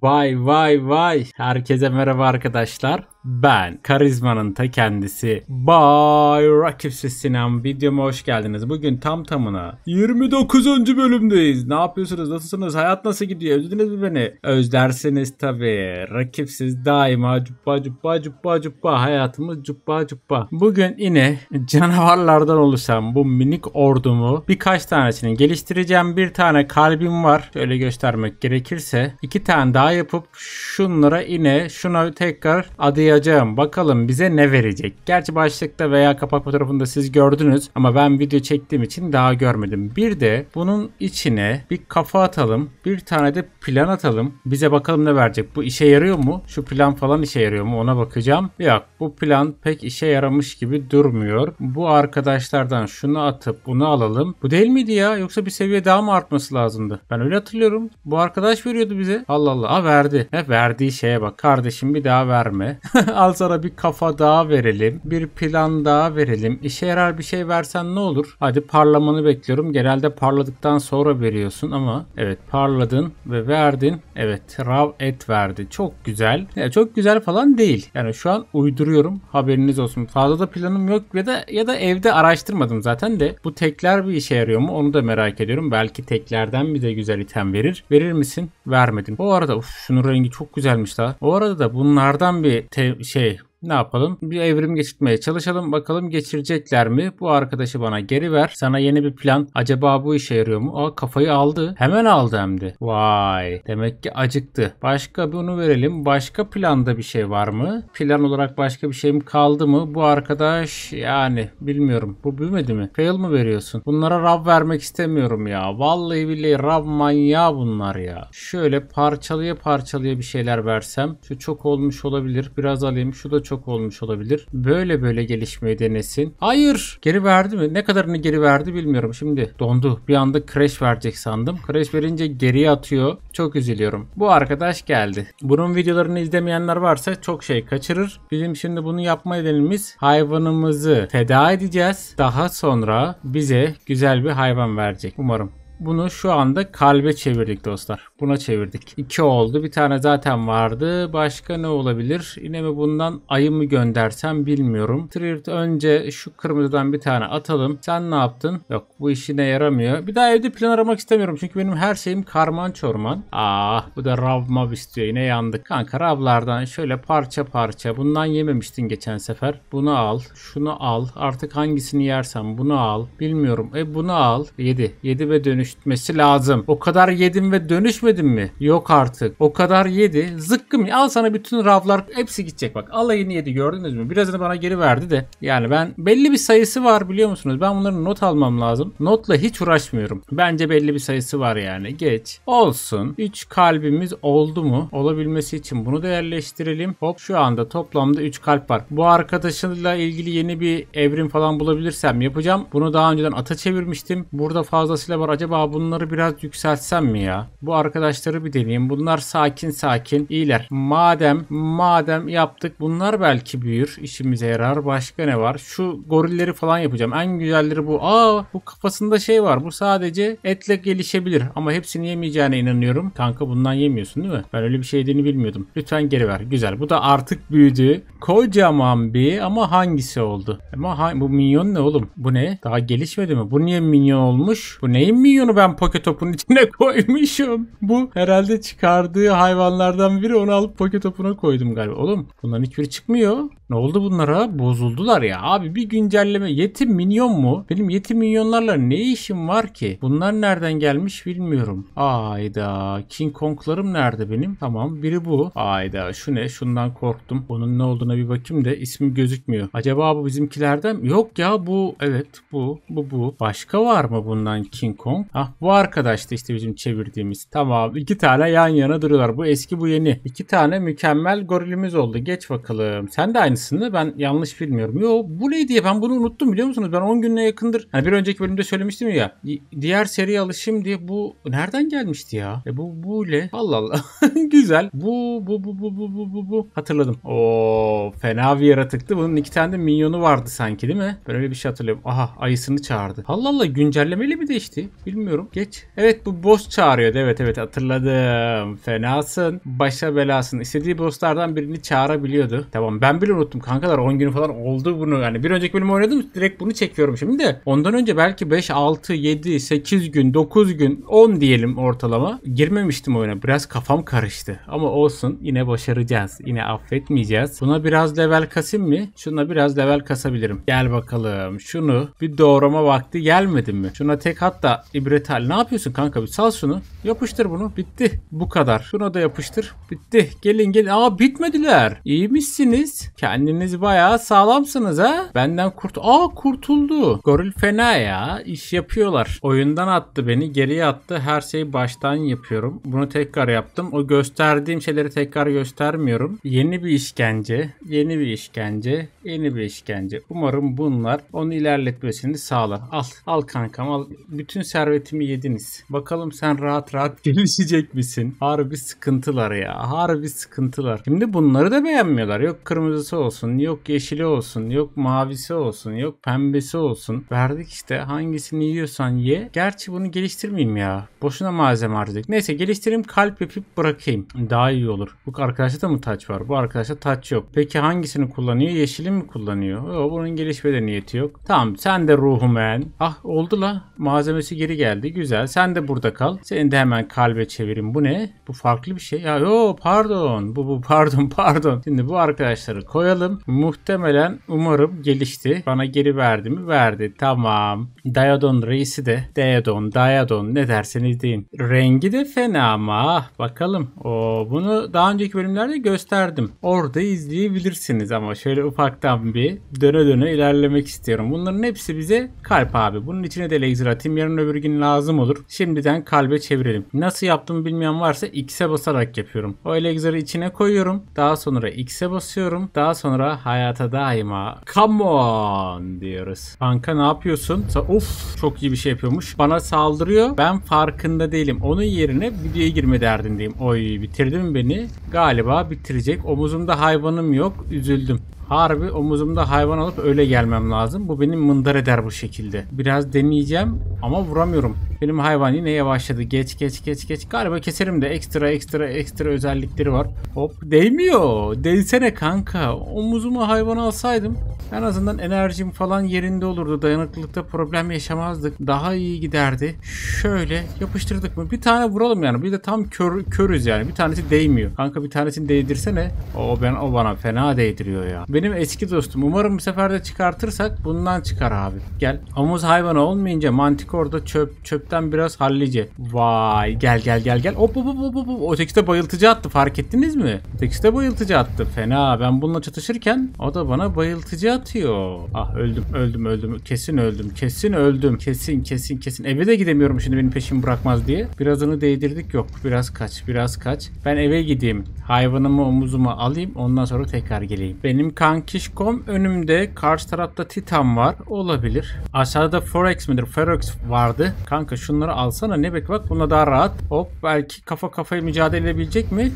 Vay vay vay. Herkese merhaba arkadaşlar ben. Karizmanın ta kendisi. Bay rakipsiz Sinem videoma hoş geldiniz. Bugün tam tamına 29. bölümdeyiz. Ne yapıyorsunuz? Nasılsınız? Hayat nasıl gidiyor? Özlediniz mi beni? Özlersiniz tabi. Rakipsiz daima cuppa cuppa cuppa cuppa. Hayatımız cuppa cuppa. Bugün yine canavarlardan oluşan bu minik ordumu birkaç tanesini geliştireceğim. Bir tane kalbim var. Şöyle göstermek gerekirse. iki tane daha yapıp şunlara yine şuna tekrar adıya başlayacağım. Bakalım bize ne verecek. Gerçi başlıkta veya kapak fotoğrafında siz gördünüz ama ben video çektiğim için daha görmedim. Bir de bunun içine bir kafa atalım. Bir tane de plan atalım. Bize bakalım ne verecek. Bu işe yarıyor mu? Şu plan falan işe yarıyor mu? Ona bakacağım. Yok bu plan pek işe yaramış gibi durmuyor. Bu arkadaşlardan şunu atıp bunu alalım. Bu değil miydi ya? Yoksa bir seviye daha mı artması lazımdı? Ben öyle hatırlıyorum. Bu arkadaş veriyordu bize. Allah Allah. Ha verdi. He verdiği şeye bak. Kardeşim bir daha verme. Al bir kafa daha verelim. Bir plan daha verelim. İşe yarar bir şey versen ne olur? Hadi parlamanı bekliyorum. Genelde parladıktan sonra veriyorsun ama evet parladın ve verdin. Evet raw et verdi. Çok güzel. Ya çok güzel falan değil. Yani şu an uyduruyorum. Haberiniz olsun. Fazla da planım yok ya da ya da evde araştırmadım zaten de bu tekler bir işe yarıyor mu onu da merak ediyorum. Belki teklerden bir de güzel item verir. Verir misin? Vermedim. Bu arada uf, şunun rengi çok güzelmiş daha. Bu arada da bunlardan bir te şey ne yapalım? Bir evrim geçirtmeye çalışalım. Bakalım geçirecekler mi? Bu arkadaşı bana geri ver. Sana yeni bir plan. Acaba bu işe yarıyor mu? O kafayı aldı. Hemen aldı hem de. Vay. Demek ki acıktı. Başka bunu verelim. Başka planda bir şey var mı? Plan olarak başka bir şeyim kaldı mı? Bu arkadaş yani bilmiyorum. Bu büyümedi mi? Fail mı veriyorsun? Bunlara rav vermek istemiyorum ya. Vallahi billahi rav manyağı bunlar ya. Şöyle parçalıya parçalıya bir şeyler versem. Şu çok olmuş olabilir. Biraz alayım. Şu da çok çok olmuş olabilir. Böyle böyle gelişmeyi denesin. Hayır! Geri verdi mi? Ne kadarını geri verdi bilmiyorum. Şimdi dondu. Bir anda crash verecek sandım. Crash verince geriye atıyor. Çok üzülüyorum. Bu arkadaş geldi. Bunun videolarını izlemeyenler varsa çok şey kaçırır. Bizim şimdi bunu yapma nedenimiz hayvanımızı feda edeceğiz. Daha sonra bize güzel bir hayvan verecek. Umarım. Bunu şu anda kalbe çevirdik dostlar. Buna çevirdik. İki oldu. Bir tane zaten vardı. Başka ne olabilir? Yine mi bundan ayı mı göndersem bilmiyorum. Trirt önce şu kırmızıdan bir tane atalım. Sen ne yaptın? Yok bu işine yaramıyor. Bir daha evde plan aramak istemiyorum. Çünkü benim her şeyim karman çorman. Ah bu da rav mav istiyor. Yine yandık. Kanka ravlardan şöyle parça parça. Bundan yememiştin geçen sefer. Bunu al. Şunu al. Artık hangisini yersen bunu al. Bilmiyorum. E bunu al. yedi. Yedi ve dönüş düşmesi lazım. O kadar yedim ve dönüşmedim mi? Yok artık. O kadar yedi. Zıkkım. Al sana bütün ravlar hepsi gidecek bak. Alayını yedi gördünüz mü? Birazını bana geri verdi de. Yani ben belli bir sayısı var biliyor musunuz? Ben bunların not almam lazım. Notla hiç uğraşmıyorum. Bence belli bir sayısı var yani. Geç. Olsun. 3 kalbimiz oldu mu? Olabilmesi için bunu değerleştirelim. Hop şu anda toplamda 3 kalp var. Bu arkadaşıyla ilgili yeni bir evrim falan bulabilirsem yapacağım. Bunu daha önceden ata çevirmiştim. Burada fazlasıyla var. Acaba Acaba bunları biraz yükseltsem mi ya? Bu arkadaşları bir deneyeyim. Bunlar sakin sakin iyiler. Madem madem yaptık bunlar belki büyür. işimize yarar. Başka ne var? Şu gorilleri falan yapacağım. En güzelleri bu. Aa bu kafasında şey var. Bu sadece etle gelişebilir. Ama hepsini yemeyeceğine inanıyorum. Kanka bundan yemiyorsun değil mi? Ben öyle bir şey yediğini bilmiyordum. Lütfen geri ver. Güzel. Bu da artık büyüdü. Kocaman bir ama hangisi oldu? Ama ha bu minyon ne oğlum? Bu ne? Daha gelişmedi mi? Bu niye minyon olmuş? Bu neyin minyon? milyonu ben poke topun içine koymuşum. Bu herhalde çıkardığı hayvanlardan biri onu alıp poke topuna koydum galiba. Oğlum Bundan hiçbiri çıkmıyor. Ne oldu bunlara? Bozuldular ya. Abi bir güncelleme. Yetim minyon mu? Benim yetim minyonlarla ne işim var ki? Bunlar nereden gelmiş bilmiyorum. Ayda. King Kong'larım nerede benim? Tamam. Biri bu. Ayda. Şu ne? Şundan korktum. Onun ne olduğuna bir bakayım da ismi gözükmüyor. Acaba bu bizimkilerden? Yok ya bu. Evet bu. Bu bu. Başka var mı bundan King Kong? Ah bu arkadaş da işte bizim çevirdiğimiz. Tamam. iki tane yan yana duruyorlar. Bu eski bu yeni. İki tane mükemmel gorilimiz oldu. Geç bakalım. Sen de aynı aslında. Ben yanlış bilmiyorum. Yo bu ne diye ben bunu unuttum biliyor musunuz? Ben 10 günle yakındır. Hani bir önceki bölümde söylemiştim ya. Diğer seri alışım diye bu nereden gelmişti ya? E bu bu ile. Allah Allah. Güzel. Bu bu bu bu bu bu bu bu. Hatırladım. Oo fena bir yaratıktı. Bunun iki tane de minyonu vardı sanki değil mi? Böyle bir şey hatırlıyorum. Aha ayısını çağırdı. Allah Allah Güncellemeli mi değişti? Bilmiyorum. Geç. Evet bu boss çağırıyordu. Evet evet hatırladım. Fenasın. Başa belasın. İstediği bosslardan birini çağırabiliyordu. Tamam ben bile unuttum unuttum. Kankalar 10 gün falan oldu bunu. Yani bir önceki bölümü oynadım direkt bunu çekiyorum şimdi de. Ondan önce belki 5, 6, 7, 8 gün, 9 gün, 10 diyelim ortalama. Girmemiştim oyuna. Biraz kafam karıştı. Ama olsun yine başaracağız. Yine affetmeyeceğiz. Buna biraz level kasayım mı? Şuna biraz level kasabilirim. Gel bakalım. Şunu bir doğrama vakti gelmedi mi? Şuna tek hatta ibret hal. Ne yapıyorsun kanka? Bir sal şunu. Yapıştır bunu. Bitti. Bu kadar. Şuna da yapıştır. Bitti. Gelin gelin. Aa bitmediler. İyi misiniz? Kendi Kendiniz bayağı sağlamsınız ha. Benden kurt... Aa kurtuldu. Goril fena ya. İş yapıyorlar. Oyundan attı beni. Geriye attı. Her şeyi baştan yapıyorum. Bunu tekrar yaptım. O gösterdiğim şeyleri tekrar göstermiyorum. Yeni bir işkence. Yeni bir işkence. Yeni bir işkence. Umarım bunlar onu ilerletmesini sağlar. Al. Al kankam al. Bütün servetimi yediniz. Bakalım sen rahat rahat gelişecek misin? Harbi sıkıntılar ya. Harbi sıkıntılar. Şimdi bunları da beğenmiyorlar. Yok kırmızısı olsun, yok yeşili olsun, yok mavisi olsun, yok pembesi olsun. Verdik işte hangisini yiyorsan ye. Gerçi bunu geliştirmeyeyim ya. Boşuna malzeme harcadık. Neyse geliştireyim kalp yapıp bırakayım. Daha iyi olur. Bu arkadaşta da mı taç var? Bu arkadaşta taç yok. Peki hangisini kullanıyor? Yeşili mi kullanıyor? O, bunun gelişmede niyeti yok. Tamam sen de ruhum en. Ah oldu la. Malzemesi geri geldi. Güzel. Sen de burada kal. Seni de hemen kalbe çevireyim. Bu ne? Bu farklı bir şey. Ya yo pardon. Bu bu pardon pardon. Şimdi bu arkadaşları koyalım çıkaralım. Muhtemelen umarım gelişti. Bana geri verdi mi? Verdi. Tamam. Diodon reisi de Diodon, Diodon ne derseniz deyin. Rengi de fena ama ah, bakalım. O bunu daha önceki bölümlerde gösterdim. Orada izleyebilirsiniz ama şöyle ufaktan bir döne döne ilerlemek istiyorum. Bunların hepsi bize kalp abi. Bunun içine de laser atayım. Yarın öbür gün lazım olur. Şimdiden kalbe çevirelim. Nasıl yaptığımı bilmeyen varsa X'e basarak yapıyorum. O laser'ı içine koyuyorum. Daha sonra X'e basıyorum. Daha sonra sonra hayata daima come on diyoruz. Kanka ne yapıyorsun? Uf çok iyi bir şey yapıyormuş. Bana saldırıyor. Ben farkında değilim. Onun yerine videoya girme derdindeyim. Oy bitirdin beni. Galiba bitirecek. Omuzumda hayvanım yok. Üzüldüm. Harbi omuzumda hayvan alıp öyle gelmem lazım. Bu benim mındar eder bu şekilde. Biraz deneyeceğim ama vuramıyorum. Benim hayvan yine yavaşladı. Geç geç geç geç. Galiba keserim de ekstra ekstra ekstra özellikleri var. Hop değmiyor. Değsene kanka. Omuzuma hayvan alsaydım en azından enerjim falan yerinde olurdu. Dayanıklılıkta problem yaşamazdık. Daha iyi giderdi. Şöyle yapıştırdık mı? Bir tane vuralım yani. Bir de tam kör, körüz yani. Bir tanesi değmiyor. Kanka bir tanesini değdirsene. O ben o bana fena değdiriyor ya. Benim eski dostum. Umarım bu sefer de çıkartırsak bundan çıkar abi. Gel. Omuz hayvanı olmayınca mantik orada çöp çöpten biraz hallice. Vay gel gel gel gel. Hop hop hop hop. hop. Öteki de bayıltıcı attı. Fark ettiniz mi? Öteki de bayıltıcı attı. Fena. Ben bununla çatışırken o da bana bayıltıcı attı atıyor. Ah öldüm öldüm öldüm. Kesin öldüm. Kesin öldüm. Kesin kesin kesin. Eve de gidemiyorum şimdi benim peşimi bırakmaz diye. Birazını değdirdik yok. Biraz kaç biraz kaç. Ben eve gideyim. Hayvanımı omuzuma alayım. Ondan sonra tekrar geleyim. Benim kankişkom önümde. Karşı tarafta Titan var. Olabilir. Aşağıda Forex midir? Ferox vardı. Kanka şunları alsana ne bek bak. Buna daha rahat. Hop belki kafa kafaya mücadele edebilecek mi?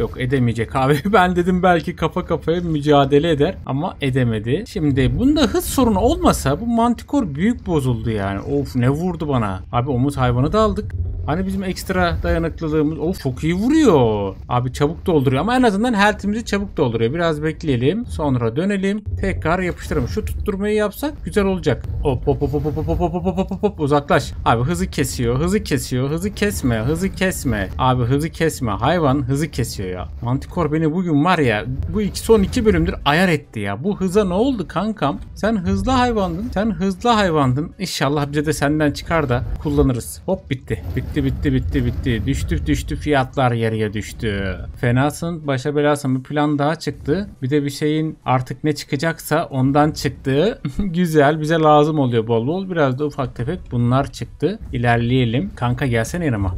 Yok edemeyecek abi. Ben dedim belki kafa kafaya mücadele eder ama edemedi. Şimdi bunda hız sorunu olmasa bu mantikor büyük bozuldu yani. Of ne vurdu bana. Abi omuz hayvanı da aldık. Hani bizim ekstra dayanıklılığımız of çok iyi vuruyor. Abi çabuk dolduruyor ama en azından health'imizi çabuk dolduruyor. Biraz bekleyelim. Sonra dönelim. Tekrar yapıştıralım. Şu tutturmayı yapsak güzel olacak. Hop hop hop hop hop hop hop hop hop hop hop uzaklaş. Abi hızı kesiyor. Hızı kesiyor. Hızı kesme. Hızı kesme. Abi hızı kesme. Hayvan hızı kesiyor ya. Mantikor beni bugün var ya bu iki, son iki bölümdür ayar etti ya. Bu hıza ne oldu kankam? Sen hızlı hayvandın. Sen hızlı hayvandın. İnşallah bize de senden çıkar da kullanırız. Hop bitti. Bitti bitti bitti bitti. Düştü düştü fiyatlar yarıya düştü. Fenasın başa belasın bir plan daha çıktı. Bir de bir şeyin artık ne çıkacaksa ondan çıktı. Güzel bize lazım oluyor bol bol. Biraz da ufak tefek bunlar çıktı. İlerleyelim. Kanka gelsene yanıma.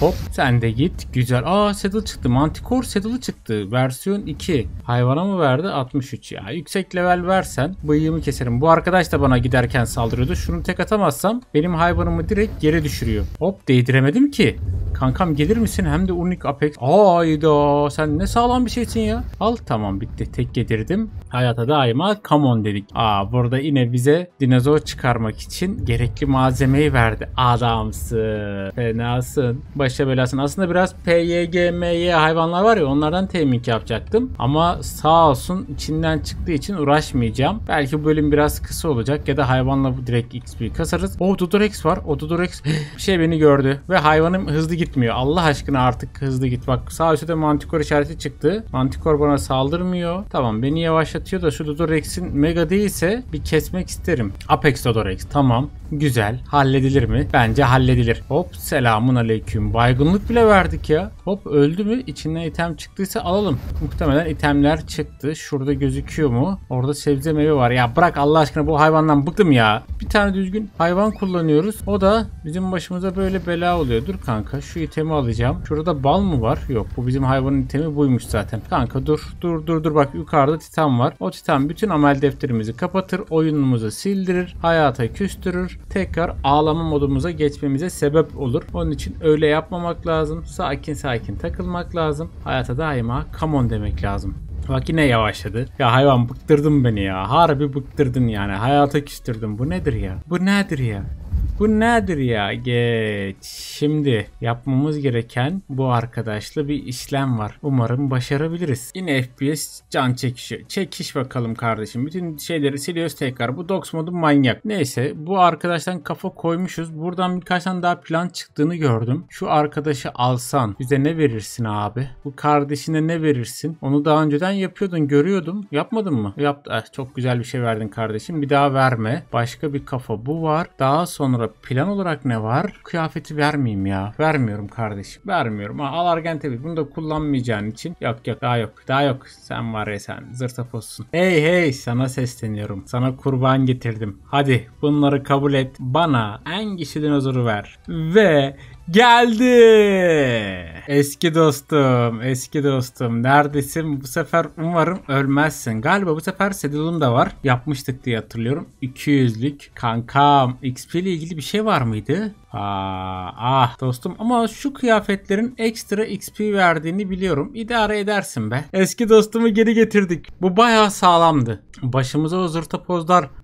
Hop. Sen de git. Güzel. Aa saddle çıktı. Mantikor saddle'ı çıktı. Versiyon 2. Hayvana mı verdi? 63 ya. Yüksek level versen bıyığımı keserim. Bu arkadaş da bana giderken saldırıyordu. Şunu tek atamazsam benim hayvanımı direkt yere düşürüyor. Hop değdiremedim ki. Kankam gelir misin? Hem de unik apex. Ayda sen ne sağlam bir şeysin ya. Al tamam bitti. Tek getirdim. Hayata daima come on dedik. Aa burada yine bize dinozor çıkarmak için gerekli malzemeyi verdi. Adamsın. Fenasın başa belasını. Aslında biraz PYGMY hayvanlar var ya onlardan teminlik yapacaktım. Ama sağ olsun içinden çıktığı için uğraşmayacağım. Belki bu bölüm biraz kısa olacak ya da hayvanla direkt XP'yi kasarız. O Dodorex var. O Dodorex bir şey beni gördü ve hayvanım hızlı gitmiyor. Allah aşkına artık hızlı git. Bak sağ üstte de mantikor işareti çıktı. Mantikor bana saldırmıyor. Tamam beni yavaşlatıyor da şu Dodorex'in mega değilse bir kesmek isterim. Apex Dodorex tamam. Güzel. Halledilir mi? Bence halledilir. Hop selamun aleyküm. Şimdi baygınlık bile verdik ya. Hop öldü mü? İçinden item çıktıysa alalım. Muhtemelen itemler çıktı. Şurada gözüküyor mu? Orada sebze meyve var. Ya bırak Allah aşkına bu hayvandan bıktım ya. Bir tane düzgün hayvan kullanıyoruz. O da bizim başımıza böyle bela oluyor. Dur kanka şu itemi alacağım. Şurada bal mı var? Yok bu bizim hayvanın itemi buymuş zaten. Kanka dur dur dur dur bak yukarıda titan var. O titan bütün amel defterimizi kapatır. Oyunumuzu sildirir. Hayata küstürür. Tekrar ağlama modumuza geçmemize sebep olur. Onun için öyle yapmamak lazım. Sakin sakin takılmak lazım. Hayata daima come on demek lazım. Bak yine yavaşladı. Ya hayvan bıktırdın beni ya. Harbi bıktırdın yani. Hayata küstürdün. Bu nedir ya? Bu nedir ya? Bu nedir ya? Geç. Şimdi yapmamız gereken bu arkadaşla bir işlem var. Umarım başarabiliriz. Yine FPS can çekişiyor. Çekiş bakalım kardeşim. Bütün şeyleri siliyoruz tekrar. Bu Dox modu manyak. Neyse bu arkadaştan kafa koymuşuz. Buradan birkaç tane daha plan çıktığını gördüm. Şu arkadaşı alsan bize ne verirsin abi? Bu kardeşine ne verirsin? Onu daha önceden yapıyordun görüyordum. Yapmadın mı? Yaptı. Eh, ah, çok güzel bir şey verdin kardeşim. Bir daha verme. Başka bir kafa bu var. Daha sonra sonra plan olarak ne var? Kıyafeti vermeyeyim ya. Vermiyorum kardeşim. Vermiyorum. Ha, al Argentavi. Bunu da kullanmayacağın için. Yok yok daha yok. Daha yok. Sen var ya sen. Zırta pozsun. Hey hey sana sesleniyorum. Sana kurban getirdim. Hadi bunları kabul et. Bana en dinozoru ver. Ve geldi. Eski dostum, eski dostum neredesin? Bu sefer umarım ölmezsin. Galiba bu sefer Sedul'un da var. Yapmıştık diye hatırlıyorum. 200'lük. Kankam XP ile ilgili bir şey var mıydı? Aa, ah dostum ama şu kıyafetlerin ekstra XP verdiğini biliyorum. İdare edersin be. Eski dostumu geri getirdik. Bu baya sağlamdı. Başımıza o zırta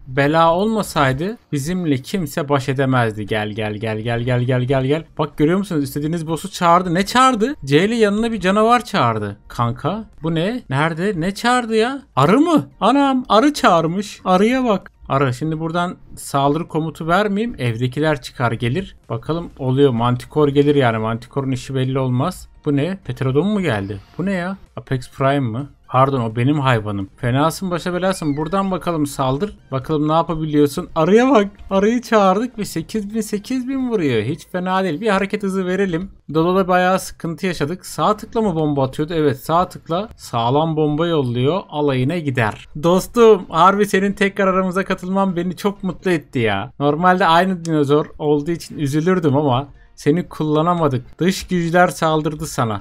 bela olmasaydı bizimle kimse baş edemezdi. Gel gel gel gel gel gel gel gel. Bak görüyor musunuz istediğiniz boss'u çağırdı. Ne çağırdı? Ceyli yanına bir canavar çağırdı. Kanka bu ne? Nerede? Ne çağırdı ya? Arı mı? Anam arı çağırmış. Arıya bak. Ara şimdi buradan saldırı komutu vermeyeyim. Evdekiler çıkar gelir. Bakalım oluyor. Mantikor gelir yani. Mantikor'un işi belli olmaz. Bu ne? Petrodon mu geldi? Bu ne ya? Apex Prime mı? Pardon o benim hayvanım. Fenasın başa belasın. Buradan bakalım saldır. Bakalım ne yapabiliyorsun. Arıya bak. Arıyı çağırdık ve 8000 8000 vuruyor. Hiç fena değil. Bir hareket hızı verelim. Dodol'a bayağı sıkıntı yaşadık. Sağ tıkla mı bomba atıyordu? Evet sağ tıkla sağlam bomba yolluyor. Alayına gider. Dostum harbi senin tekrar aramıza katılman beni çok mutlu etti ya. Normalde aynı dinozor olduğu için üzülürdüm ama seni kullanamadık. Dış güçler saldırdı sana.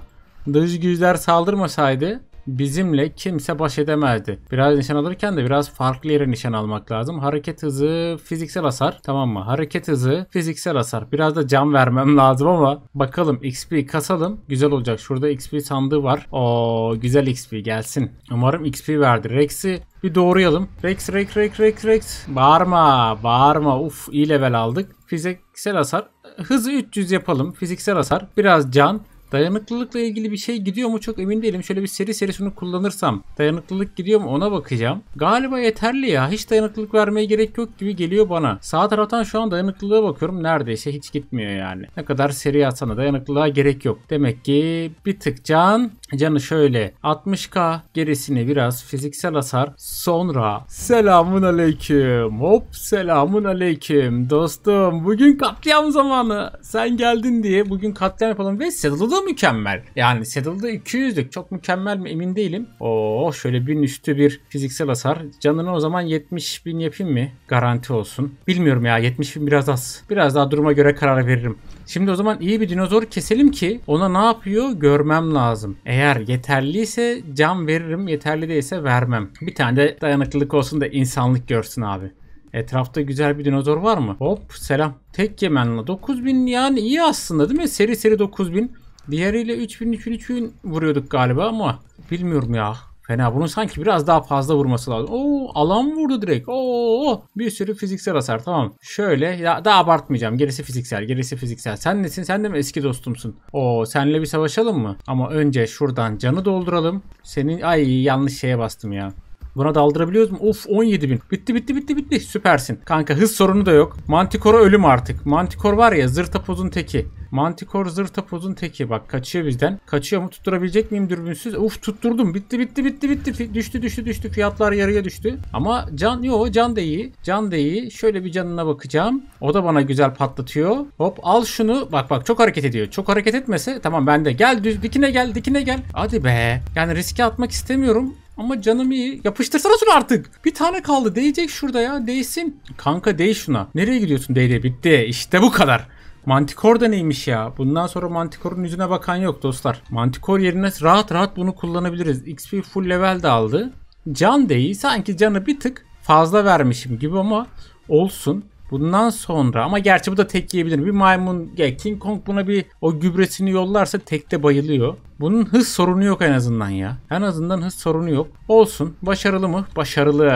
Dış güçler saldırmasaydı bizimle kimse baş edemezdi. Biraz nişan alırken de biraz farklı yere nişan almak lazım. Hareket hızı fiziksel hasar tamam mı? Hareket hızı fiziksel hasar. Biraz da can vermem lazım ama bakalım XP kasalım. Güzel olacak. Şurada XP sandığı var. O güzel XP gelsin. Umarım XP verdi. Rex'i bir doğrayalım. Rex, Rex, Rex, Rex, Rex. Bağırma, bağırma. Uf iyi level aldık. Fiziksel hasar. Hızı 300 yapalım. Fiziksel hasar. Biraz can. Dayanıklılıkla ilgili bir şey gidiyor mu çok emin değilim. Şöyle bir seri seri şunu kullanırsam dayanıklılık gidiyor mu ona bakacağım. Galiba yeterli ya. Hiç dayanıklılık vermeye gerek yok gibi geliyor bana. Sağ taraftan şu an dayanıklılığa bakıyorum. Neredeyse hiç gitmiyor yani. Ne kadar seri atsana dayanıklılığa gerek yok. Demek ki bir tık can Canı şöyle 60k gerisini biraz fiziksel hasar sonra selamun aleyküm hop selamun aleyküm dostum bugün katliam zamanı sen geldin diye bugün katliam yapalım ve Saddle'da mükemmel yani Saddle'da 200'lük çok mükemmel mi emin değilim Oo şöyle bin üstü bir fiziksel hasar canını o zaman 70 bin yapayım mı garanti olsun bilmiyorum ya 70 bin biraz az biraz daha duruma göre karar veririm şimdi o zaman iyi bir dinozor keselim ki ona ne yapıyor görmem lazım eğer eğer yeterliyse can veririm, yeterli değilse vermem. Bir tane de dayanıklılık olsun da insanlık görsün abi. Etrafta güzel bir dinozor var mı? Hop selam. Tek yemenle 9000 yani iyi aslında değil mi? Seri seri 9000. Diğeriyle 3000 3000 3000 vuruyorduk galiba ama bilmiyorum ya. Fena. Bunun sanki biraz daha fazla vurması lazım. Oo alan vurdu direkt. Oo bir sürü fiziksel hasar tamam. Şöyle ya daha abartmayacağım. Gerisi fiziksel, gerisi fiziksel. Sen nesin? Sen de mi eski dostumsun? Oo senle bir savaşalım mı? Ama önce şuradan canı dolduralım. Senin ay yanlış şeye bastım ya. Buna daldırabiliyoruz mu? Uf, 17 bin. Bitti bitti bitti bitti. Süpersin. Kanka hız sorunu da yok. Manticore'a ölüm artık. Mantikor var ya zırtapozun teki. Mantikor zırtapozun teki. Bak kaçıyor bizden. Kaçıyor mu? Tutturabilecek miyim dürbünsüz? Uf tutturdum. Bitti bitti bitti bitti. düştü düştü düştü. Fiyatlar yarıya düştü. Ama can yo can da iyi. Can da iyi. Şöyle bir canına bakacağım. O da bana güzel patlatıyor. Hop al şunu. Bak bak çok hareket ediyor. Çok hareket etmese tamam ben de. Gel düz dikine gel dikine gel. Hadi be. Yani riske atmak istemiyorum. Ama canım iyi. Yapıştırsana şunu artık. Bir tane kaldı. Değecek şurada ya. Değsin. Kanka değ şuna. Nereye gidiyorsun değde? Bitti. İşte bu kadar. Mantikor da neymiş ya? Bundan sonra Mantikor'un yüzüne bakan yok dostlar. Mantikor yerine rahat rahat bunu kullanabiliriz. XP full level de aldı. Can deği sanki canı bir tık fazla vermişim gibi ama olsun. Bundan sonra ama gerçi bu da tek yiyebilir. Bir maymun ya King Kong buna bir o gübresini yollarsa tekte bayılıyor. Bunun hız sorunu yok en azından ya. En azından hız sorunu yok. Olsun. Başarılı mı? Başarılı.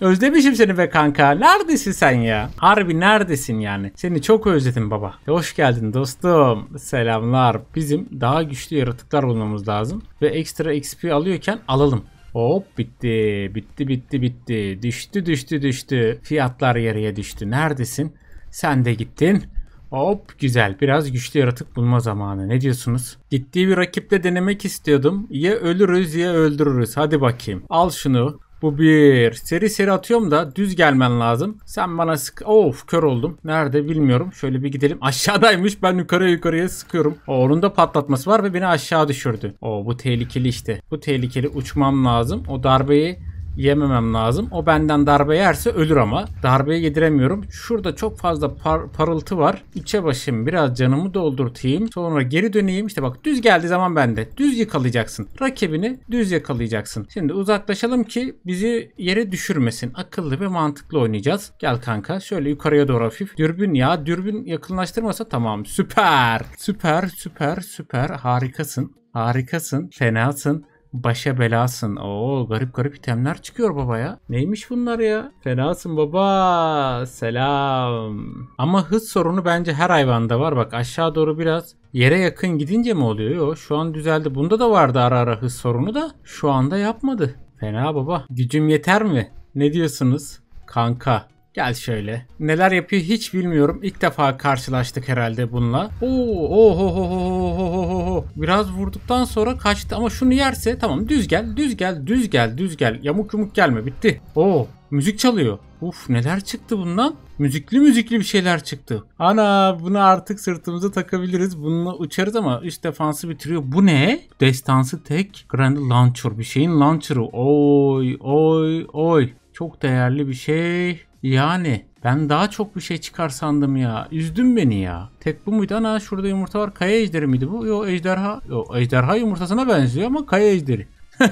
Özlemişim seni be kanka. Neredesin sen ya? Harbi neredesin yani? Seni çok özledim baba. E, hoş geldin dostum. Selamlar. Bizim daha güçlü yaratıklar olmamız lazım. Ve ekstra XP alıyorken alalım. Hop bitti. Bitti bitti bitti. Düştü düştü düştü. Fiyatlar yarıya düştü. Neredesin? Sen de gittin. Hop güzel. Biraz güçlü yaratık bulma zamanı. Ne diyorsunuz? Gittiği bir rakiple denemek istiyordum. Ya ölürüz ya öldürürüz. Hadi bakayım. Al şunu. Bu bir. Seri seri atıyorum da düz gelmen lazım. Sen bana sık... Of kör oldum. Nerede bilmiyorum. Şöyle bir gidelim. Aşağıdaymış. Ben yukarıya yukarıya sıkıyorum. O, onun da patlatması var ve beni aşağı düşürdü. O bu tehlikeli işte. Bu tehlikeli uçmam lazım. O darbeyi yememem lazım. O benden darbe yerse ölür ama. Darbeyi yediremiyorum. Şurada çok fazla par parıltı var. İçe başım biraz canımı doldurtayım. Sonra geri döneyim. İşte bak düz geldiği zaman bende. Düz yakalayacaksın. Rakibini düz yakalayacaksın. Şimdi uzaklaşalım ki bizi yere düşürmesin. Akıllı ve mantıklı oynayacağız. Gel kanka. Şöyle yukarıya doğru hafif. Dürbün ya. Dürbün yakınlaştırmasa tamam. Süper. Süper süper süper. Harikasın. Harikasın. Fenasın. Başa belasın. Oo garip garip itemler çıkıyor baba ya. Neymiş bunlar ya? Fenasın baba. Selam. Ama hız sorunu bence her hayvanda var. Bak aşağı doğru biraz yere yakın gidince mi oluyor? Yo şu an düzeldi. Bunda da vardı ara ara hız sorunu da şu anda yapmadı. Fena baba. Gücüm yeter mi? Ne diyorsunuz? Kanka Gel şöyle. Neler yapıyor hiç bilmiyorum. İlk defa karşılaştık herhalde bununla. Oo, oho, oho, oho, oho. Oh, oh, oh, Biraz vurduktan sonra kaçtı ama şunu yerse tamam düz gel, düz gel, düz gel, düz gel. Yamuk yumuk gelme bitti. Oo, müzik çalıyor. Uf neler çıktı bundan? Müzikli müzikli bir şeyler çıktı. Ana bunu artık sırtımıza takabiliriz. Bununla uçarız ama üst defansı bitiriyor. Bu ne? Destansı tek Grand Launcher. Bir şeyin launcher'ı. Oy oy oy. Çok değerli bir şey. Yani ben daha çok bir şey çıkar sandım ya. Üzdün beni ya. Tek bu muydu? Ana şurada yumurta var. Kaya ejderi miydi bu? Yo ejderha. Yo ejderha yumurtasına benziyor ama kaya ejderi.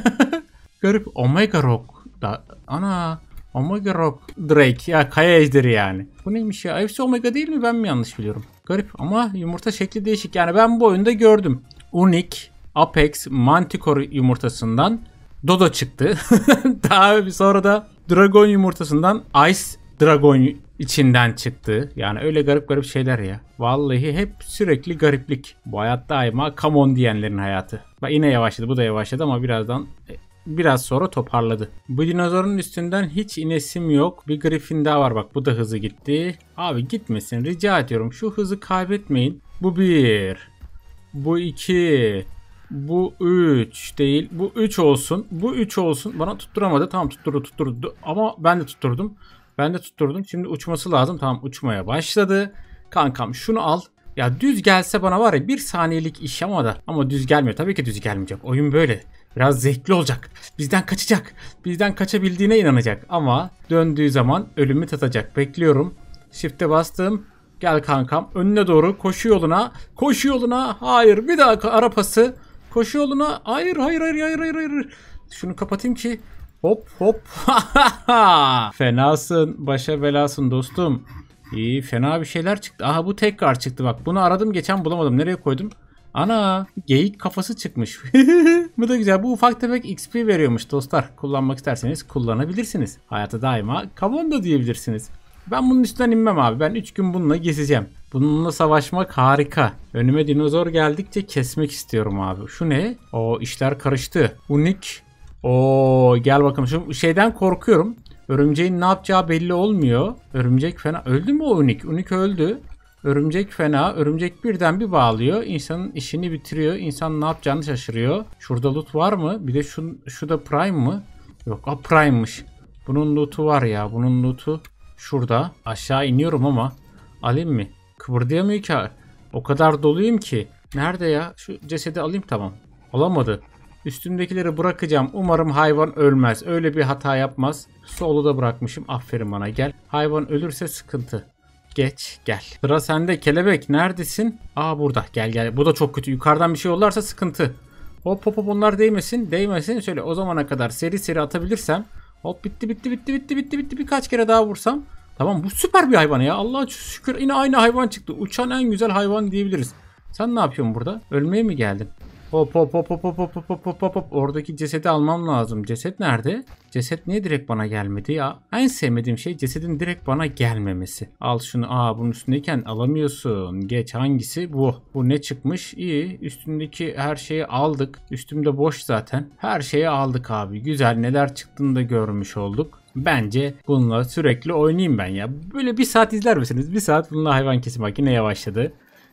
Garip. Omega Rock. Da, ana. Omega Rock Drake. Ya kaya ejderi yani. Bu neymiş ya? Hepsi Omega değil mi? Ben mi yanlış biliyorum? Garip ama yumurta şekli değişik. Yani ben bu oyunda gördüm. unique Apex, Manticore yumurtasından Dodo çıktı. Daha sonra da Dragon yumurtasından Ice Dragon içinden çıktı. Yani öyle garip garip şeyler ya. Vallahi hep sürekli gariplik. Bu hayat daima come on diyenlerin hayatı. Bak yine yavaşladı bu da yavaşladı ama birazdan e, biraz sonra toparladı. Bu dinozorun üstünden hiç inesim yok. Bir griffin daha var bak bu da hızı gitti. Abi gitmesin rica ediyorum şu hızı kaybetmeyin. Bu bir. Bu iki. Bu 3 değil. Bu 3 olsun. Bu 3 olsun. Bana tutturamadı. Tamam tutturdu tutturdu. Ama ben de tutturdum. Ben de tutturdum. Şimdi uçması lazım. Tamam uçmaya başladı. Kankam şunu al. Ya düz gelse bana var ya bir saniyelik iş ama da ama düz gelmiyor. Tabii ki düz gelmeyecek. Oyun böyle. Biraz zevkli olacak. Bizden kaçacak. Bizden kaçabildiğine inanacak. Ama döndüğü zaman ölümü tatacak. Bekliyorum. Shift'e bastım. Gel kankam. Önüne doğru koşu yoluna. Koşu yoluna. Hayır bir daha arapası. Koşu yoluna. Hayır hayır hayır hayır hayır. hayır. Şunu kapatayım ki Hop hop. Fenasın. Başa belasın dostum. İyi fena bir şeyler çıktı. Aha bu tekrar çıktı bak. Bunu aradım geçen bulamadım. Nereye koydum? Ana geyik kafası çıkmış. bu da güzel. Bu ufak tefek XP veriyormuş dostlar. Kullanmak isterseniz kullanabilirsiniz. Hayata daima kavon da diyebilirsiniz. Ben bunun üstünden inmem abi. Ben 3 gün bununla gezeceğim. Bununla savaşmak harika. Önüme dinozor geldikçe kesmek istiyorum abi. Şu ne? O işler karıştı. Unik Oo gel bakalım. Şu şeyden korkuyorum. Örümceğin ne yapacağı belli olmuyor. Örümcek fena. Öldü mü o Unik? Unik öldü. Örümcek fena. Örümcek birden bir bağlıyor. İnsanın işini bitiriyor. İnsan ne yapacağını şaşırıyor. Şurada loot var mı? Bir de şu, şu da Prime mı? Yok. A Prime'mış. Bunun loot'u var ya. Bunun loot'u şurada. Aşağı iniyorum ama. Alayım mı? Kıpırdayamıyor ki. O kadar doluyum ki. Nerede ya? Şu cesedi alayım tamam. Alamadı. Üstümdekileri bırakacağım. Umarım hayvan ölmez. Öyle bir hata yapmaz. Solu da bırakmışım. Aferin bana gel. Hayvan ölürse sıkıntı. Geç gel. Sıra sende kelebek. Neredesin? Aa burada. Gel gel. Bu da çok kötü. Yukarıdan bir şey olursa sıkıntı. Hop hop hop onlar değmesin. Değmesin. Şöyle o zamana kadar seri seri atabilirsem. Hop bitti bitti bitti bitti bitti bitti. Birkaç kere daha vursam. Tamam bu süper bir hayvan ya. Allah'a şükür yine aynı hayvan çıktı. Uçan en güzel hayvan diyebiliriz. Sen ne yapıyorsun burada? Ölmeye mi geldin? Hop hop hop hop hop hop hop hop hop hop. Oradaki cesedi almam lazım. Ceset nerede? Ceset niye direkt bana gelmedi ya? En sevmediğim şey cesedin direkt bana gelmemesi. Al şunu. Aa bunun üstündeyken alamıyorsun. Geç hangisi? Bu. Bu ne çıkmış? İyi. Üstündeki her şeyi aldık. Üstümde boş zaten. Her şeyi aldık abi. Güzel neler çıktığını da görmüş olduk. Bence bununla sürekli oynayayım ben ya. Böyle bir saat izler misiniz? Bir saat bununla hayvan kesim makine yavaşladı.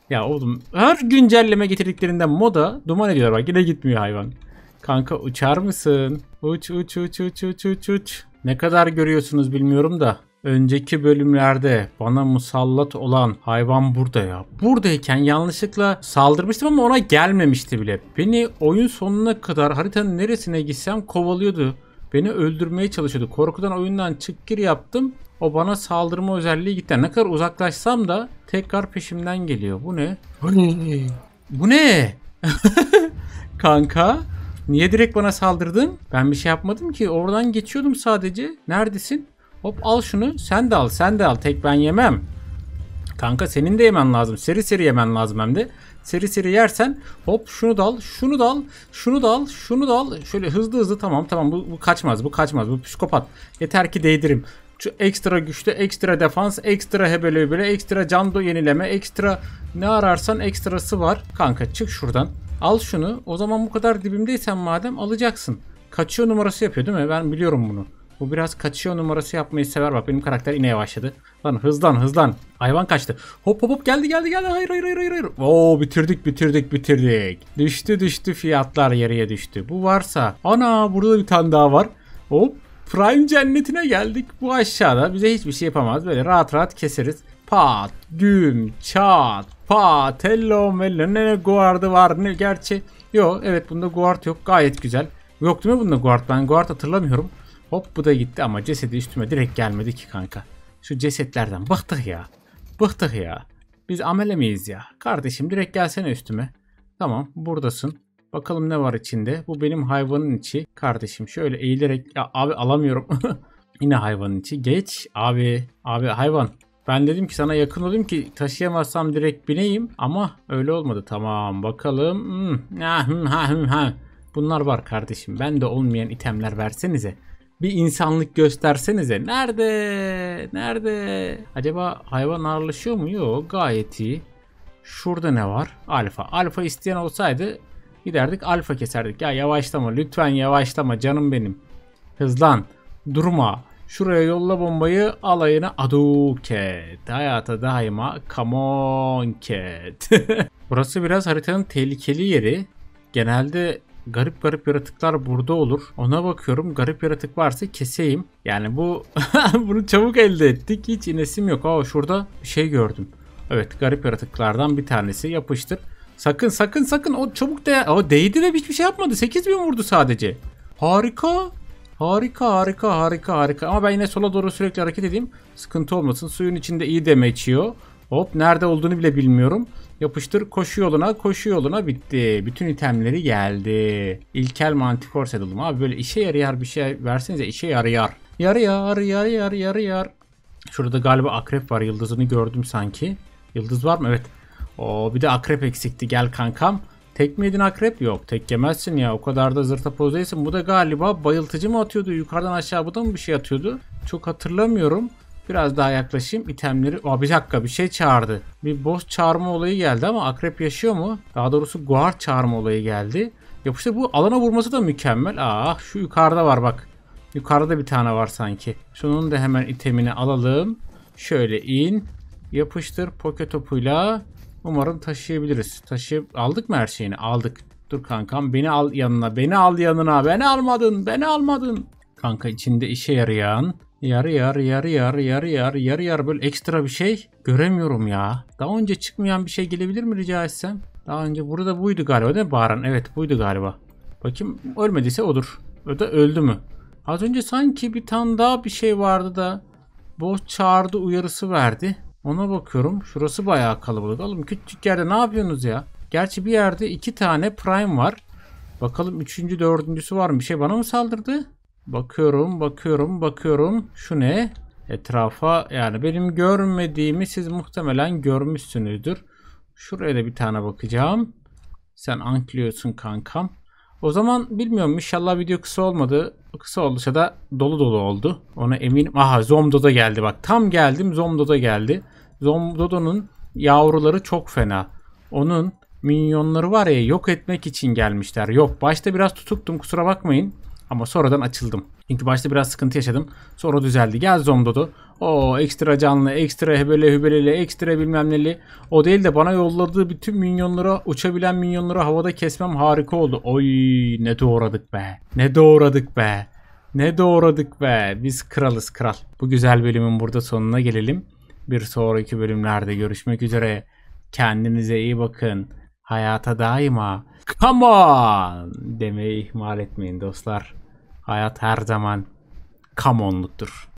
Ya oğlum her güncelleme getirdiklerinde moda duman ediyorlar bak yine gitmiyor hayvan. Kanka uçar mısın? Uç uç uç uç uç uç uç. Ne kadar görüyorsunuz bilmiyorum da. Önceki bölümlerde bana musallat olan hayvan burada ya. Buradayken yanlışlıkla saldırmıştım ama ona gelmemişti bile. Beni oyun sonuna kadar haritanın neresine gitsem kovalıyordu. Beni öldürmeye çalışıyordu. Korkudan oyundan çık gir yaptım. O bana saldırma özelliği gitti. Ne kadar uzaklaşsam da tekrar peşimden geliyor. Bu ne? Bu ne? Bu Kanka niye direkt bana saldırdın? Ben bir şey yapmadım ki. Oradan geçiyordum sadece. Neredesin? Hop al şunu. Sen de al. Sen de al. Tek ben yemem. Kanka senin de yemen lazım. Seri seri yemen lazım hem de. Seri seri yersen hop şunu dal. şunu dal. şunu dal. şunu dal. Şöyle hızlı hızlı tamam tamam bu, bu kaçmaz, bu kaçmaz, bu psikopat. Yeter ki değdirim. Şu ekstra güçlü, ekstra defans, ekstra hebele hebele, ekstra do yenileme, ekstra ne ararsan ekstrası var. Kanka çık şuradan. Al şunu. O zaman bu kadar dibimdeysen madem alacaksın. Kaçıyor numarası yapıyor değil mi? Ben biliyorum bunu. Bu biraz kaçıyor numarası yapmayı sever. Bak benim karakter yine başladı Lan hızlan hızlan. Hayvan kaçtı. Hop hop hop geldi geldi geldi. Hayır hayır hayır hayır. Oo bitirdik bitirdik bitirdik. Düştü düştü fiyatlar yarıya düştü. Bu varsa. Ana burada bir tane daha var. Hop Prime cennetine geldik. Bu aşağıda bize hiçbir şey yapamaz. Böyle rahat rahat keseriz. Pat, güm, çat, pat, hello, mello. Ne guardı var ne gerçi. Yo evet bunda guard yok. Gayet güzel. Yok değil mi bunda guard? Ben guard hatırlamıyorum. Hop bu da gitti ama cesedi üstüme direkt gelmedi ki kanka. Şu cesetlerden bıktık ya. Bıktık ya. Biz amele miyiz ya? Kardeşim direkt gelsene üstüme. Tamam buradasın. Bakalım ne var içinde. Bu benim hayvanın içi. Kardeşim şöyle eğilerek. Ya abi alamıyorum. Yine hayvanın içi. Geç abi. Abi hayvan. Ben dedim ki sana yakın olayım ki taşıyamazsam direkt bineyim. Ama öyle olmadı. Tamam bakalım. Hmm. Hmm, hmm, Bunlar var kardeşim. Ben de olmayan itemler versenize. Bir insanlık göstersenize. Nerede? Nerede? Acaba hayvan ağırlaşıyor mu? Yok gayet iyi. Şurada ne var? Alfa. Alfa isteyen olsaydı Giderdik alfa keserdik. Ya yavaşlama lütfen yavaşlama canım benim. Hızlan. Durma. Şuraya yolla bombayı alayına aduket. Hayata daima come on cat. Burası biraz haritanın tehlikeli yeri. Genelde garip garip yaratıklar burada olur. Ona bakıyorum garip yaratık varsa keseyim. Yani bu bunu çabuk elde ettik. Hiç inesim yok. Aa şurada bir şey gördüm. Evet garip yaratıklardan bir tanesi yapıştır. Sakın sakın sakın o çabuk de o değdi de hiçbir şey yapmadı. 8 bin vurdu sadece. Harika. Harika harika harika harika. Ama ben yine sola doğru sürekli hareket edeyim. Sıkıntı olmasın. Suyun içinde iyi deme içiyor. Hop nerede olduğunu bile bilmiyorum. Yapıştır koşu yoluna koşu yoluna bitti. Bütün itemleri geldi. İlkel mantikor sedalım. Abi böyle işe yarayar bir şey versenize işe yarayar. Yarayar yarayar yarayar. Şurada galiba akrep var yıldızını gördüm sanki. Yıldız var mı? Evet. O bir de akrep eksikti gel kankam. Tek miydin akrep? Yok tek yemezsin ya o kadar da zırta pozdayısın. Bu da galiba bayıltıcı mı atıyordu yukarıdan aşağı bu da mı bir şey atıyordu? Çok hatırlamıyorum. Biraz daha yaklaşayım itemleri. Aa, bir dakika bir şey çağırdı. Bir boss çağırma olayı geldi ama akrep yaşıyor mu? Daha doğrusu guard çağırma olayı geldi. yapıştı bu alana vurması da mükemmel. Ah şu yukarıda var bak. Yukarıda bir tane var sanki. Şunun da hemen itemini alalım. Şöyle in. Yapıştır poke topuyla. Umarım taşıyabiliriz. Taşıyıp aldık mı her şeyini? Aldık. Dur kankam beni al yanına. Beni al yanına. Beni almadın. Beni almadın. Kanka içinde işe yarayan yarı yarı yarı yarı yarı yarı yarı yarı böyle ekstra bir şey göremiyorum ya. Daha önce çıkmayan bir şey gelebilir mi rica etsem? Daha önce burada buydu galiba değil mi Baran? Evet buydu galiba. Bakayım ölmediyse odur. O da öldü mü? Az önce sanki bir tane daha bir şey vardı da boss çağırdı uyarısı verdi. Ona bakıyorum. Şurası bayağı kalabalık. Oğlum küçük yerde ne yapıyorsunuz ya? Gerçi bir yerde iki tane prime var. Bakalım üçüncü dördüncüsü var mı? Bir şey bana mı saldırdı? Bakıyorum bakıyorum bakıyorum. Şu ne? Etrafa yani benim görmediğimi siz muhtemelen görmüşsünüzdür. Şuraya da bir tane bakacağım. Sen ankliyorsun kankam. O zaman bilmiyorum inşallah video kısa olmadı. Kısa olduysa da dolu dolu oldu. Ona eminim. Aha Zomdo da geldi bak. Tam geldim Zomdo da geldi. Zomdodo'nun yavruları çok fena. Onun minyonları var ya yok etmek için gelmişler. Yok başta biraz tutuktum kusura bakmayın. Ama sonradan açıldım. Çünkü başta biraz sıkıntı yaşadım. Sonra düzeldi. Gel Zomdodo. O ekstra canlı, ekstra hebele hübeleli, ekstra bilmem neli. O değil de bana yolladığı bütün minyonlara, uçabilen minyonlara havada kesmem harika oldu. Oy ne doğradık be. Ne doğradık be. Ne doğradık be. Biz kralız kral. Bu güzel bölümün burada sonuna gelelim. Bir sonraki bölümlerde görüşmek üzere. Kendinize iyi bakın. Hayata daima come on demeyi ihmal etmeyin dostlar. Hayat her zaman come on'luktur.